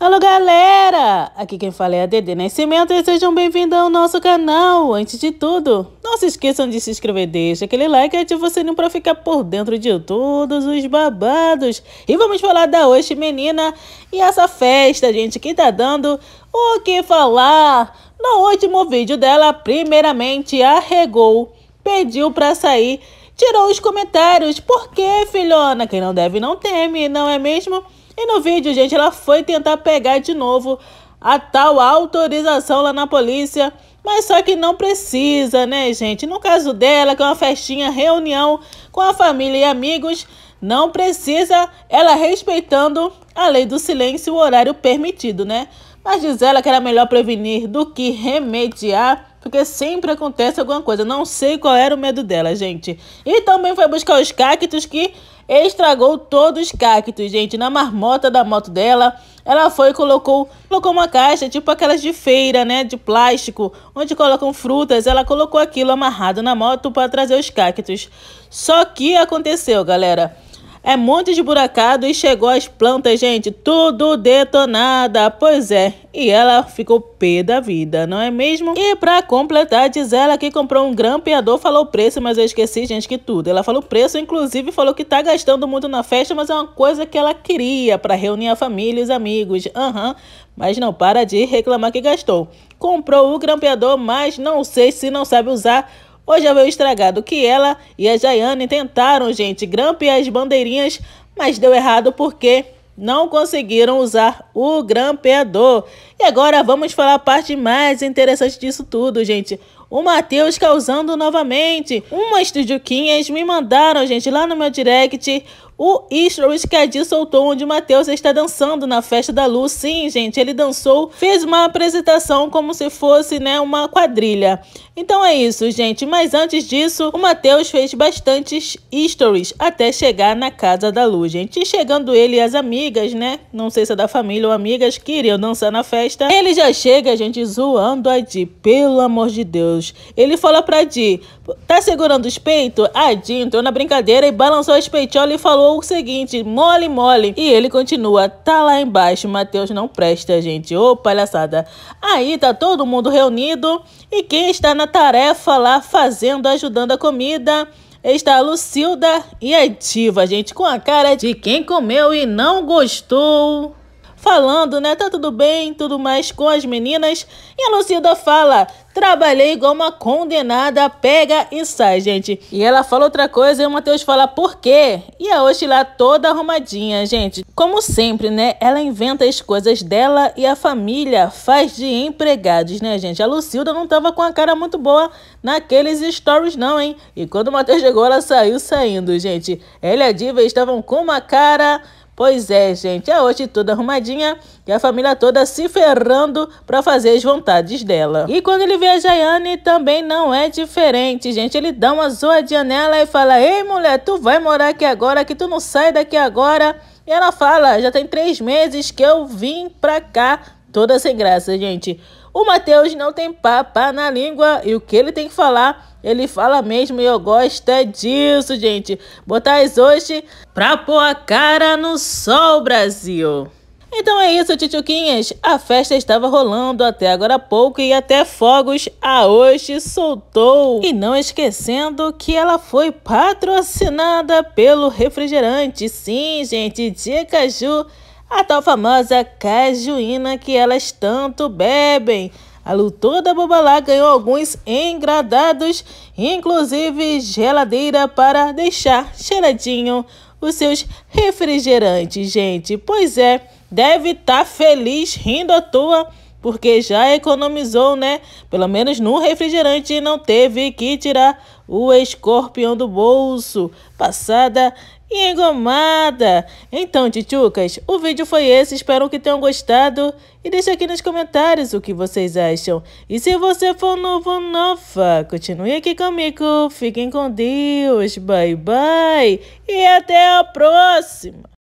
Alô galera, aqui quem fala é a Dede Nascimento e sejam bem-vindos ao nosso canal. Antes de tudo, não se esqueçam de se inscrever, deixa aquele like e ativa o sininho para ficar por dentro de todos os babados. E vamos falar da hoje, menina, e essa festa, gente, que tá dando o que falar. No último vídeo dela, primeiramente arregou, pediu para sair, tirou os comentários. Por que, filhona? Quem não deve não teme, não é mesmo? E no vídeo, gente, ela foi tentar pegar de novo a tal autorização lá na polícia. Mas só que não precisa, né, gente? No caso dela, que é uma festinha, reunião com a família e amigos, não precisa ela respeitando a lei do silêncio e o horário permitido, né? Mas diz ela que era melhor prevenir do que remediar. Porque sempre acontece alguma coisa. Não sei qual era o medo dela, gente. E também foi buscar os cactos que estragou todos os cactos, gente. Na marmota da moto dela, ela foi e colocou, colocou uma caixa, tipo aquelas de feira, né? De plástico, onde colocam frutas. Ela colocou aquilo amarrado na moto para trazer os cactos. Só que aconteceu, galera é monte de buracado e chegou as plantas, gente, tudo detonada. Pois é, e ela ficou pé da vida, não é mesmo? E pra completar, diz ela que comprou um grampeador, falou o preço, mas eu esqueci, gente, que tudo. Ela falou o preço, inclusive falou que tá gastando muito na festa, mas é uma coisa que ela queria para reunir a família e os amigos. Aham, uhum. mas não para de reclamar que gastou. Comprou o grampeador, mas não sei se não sabe usar Hoje já é veio estragado que ela e a Jaiane tentaram, gente, grampear as bandeirinhas, mas deu errado porque não conseguiram usar o grampeador. E agora vamos falar a parte mais interessante disso tudo, gente. O Matheus causando novamente. Umas tioquinhas me mandaram, gente, lá no meu direct, o stories que a Di soltou onde o Matheus está dançando na festa da luz. Sim, gente, ele dançou, fez uma apresentação como se fosse, né, uma quadrilha. Então é isso, gente. Mas antes disso, o Matheus fez bastantes stories até chegar na casa da luz, gente. E chegando ele e as amigas, né? Não sei se é da família ou amigas que iriam dançar na festa. Ele já chega, gente, zoando a Di, pelo amor de Deus. Ele fala pra Di, tá segurando os peitos? A Di entrou na brincadeira e balançou os peitolas e falou ou o seguinte, mole, mole. E ele continua, tá lá embaixo, Mateus não presta, gente. Ô, palhaçada. Aí tá todo mundo reunido e quem está na tarefa lá fazendo, ajudando a comida está a Lucilda e a Diva, gente, com a cara de quem comeu e não gostou falando, né? Tá tudo bem, tudo mais com as meninas. E a Lucilda fala: trabalhei igual uma condenada, pega e sai, gente. E ela fala outra coisa e o Matheus fala por quê? E a Oxi lá toda arrumadinha, gente. Como sempre, né? Ela inventa as coisas dela e a família faz de empregados, né, gente? A Lucilda não tava com a cara muito boa naqueles stories, não, hein? E quando o Matheus chegou, ela saiu saindo, gente. Ela e a Diva estavam com uma cara Pois é, gente, é hoje toda arrumadinha e a família toda se ferrando para fazer as vontades dela. E quando ele vê a Jaiane, também não é diferente, gente. Ele dá uma zoadinha nela e fala: Ei, mulher, tu vai morar aqui agora, que tu não sai daqui agora. E ela fala: Já tem três meses que eu vim pra cá Toda sem graça, gente. O Matheus não tem papá na língua e o que ele tem que falar, ele fala mesmo e eu gosto é disso, gente. Botar hoje pra pôr a cara no sol, Brasil. Então é isso, titioquinhas. A festa estava rolando até agora há pouco e até fogos a hoje soltou. E não esquecendo que ela foi patrocinada pelo refrigerante. Sim, gente, de caju a tal famosa cajuína que elas tanto bebem. A lutoda Bobalá ganhou alguns engradados, inclusive geladeira para deixar cheiradinho os seus refrigerantes, gente. Pois é, deve estar tá feliz rindo à toa porque já economizou, né? Pelo menos no refrigerante não teve que tirar o escorpião do bolso. Passada e engomada. Então, titucas, o vídeo foi esse. Espero que tenham gostado. E deixe aqui nos comentários o que vocês acham. E se você for novo nova, continue aqui comigo. Fiquem com Deus. Bye, bye. E até a próxima.